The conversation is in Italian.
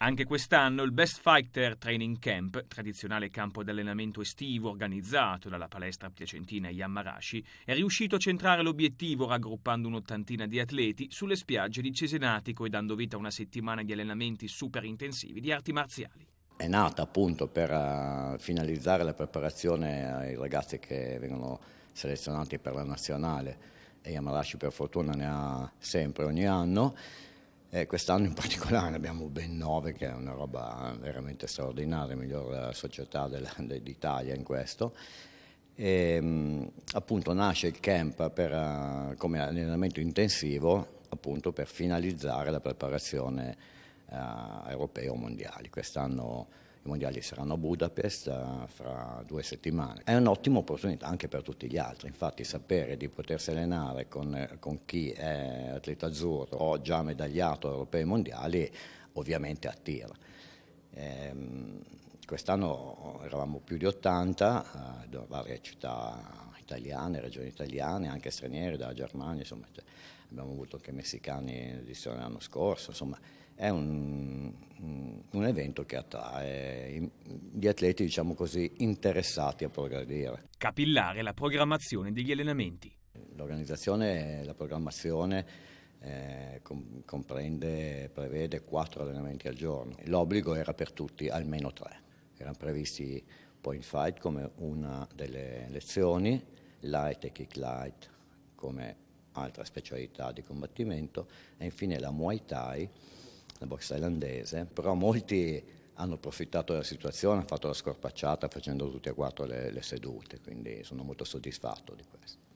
Anche quest'anno il Best Fighter Training Camp, tradizionale campo di allenamento estivo organizzato dalla palestra piacentina Yamarashi, è riuscito a centrare l'obiettivo raggruppando un'ottantina di atleti sulle spiagge di Cesenatico e dando vita a una settimana di allenamenti super intensivi di arti marziali. È nata appunto per eh, finalizzare la preparazione ai ragazzi che vengono selezionati per la nazionale e Yamarashi per fortuna ne ha sempre ogni anno eh, quest'anno in particolare ne abbiamo ben nove, che è una roba veramente straordinaria, miglior società della, d'Italia in questo. E, ehm, appunto nasce il camp per, eh, come allenamento intensivo appunto per finalizzare la preparazione eh, europea o mondiale. Quest'anno i mondiali saranno a Budapest eh, fra due settimane. È un'ottima opportunità anche per tutti gli altri, infatti sapere di potersi allenare con, eh, con chi è atleta azzurro o già medagliato europei mondiali ovviamente attira. Ehm, quest'anno eravamo più di 80 eh, da varie città italiane, regioni italiane, anche straniere, dalla Germania, insomma, cioè, abbiamo avuto anche messicani l'edizione l'anno scorso, insomma è un, un evento che attrae gli atleti, diciamo così, interessati a progredire. Capillare la programmazione degli allenamenti. L'organizzazione, la programmazione eh, comprende, prevede quattro allenamenti al giorno. L'obbligo era per tutti almeno tre erano previsti point fight come una delle lezioni, light e kick light come altra specialità di combattimento e infine la Muay Thai, la box thailandese, però molti hanno approfittato della situazione, hanno fatto la scorpacciata facendo tutte e quattro le, le sedute, quindi sono molto soddisfatto di questo.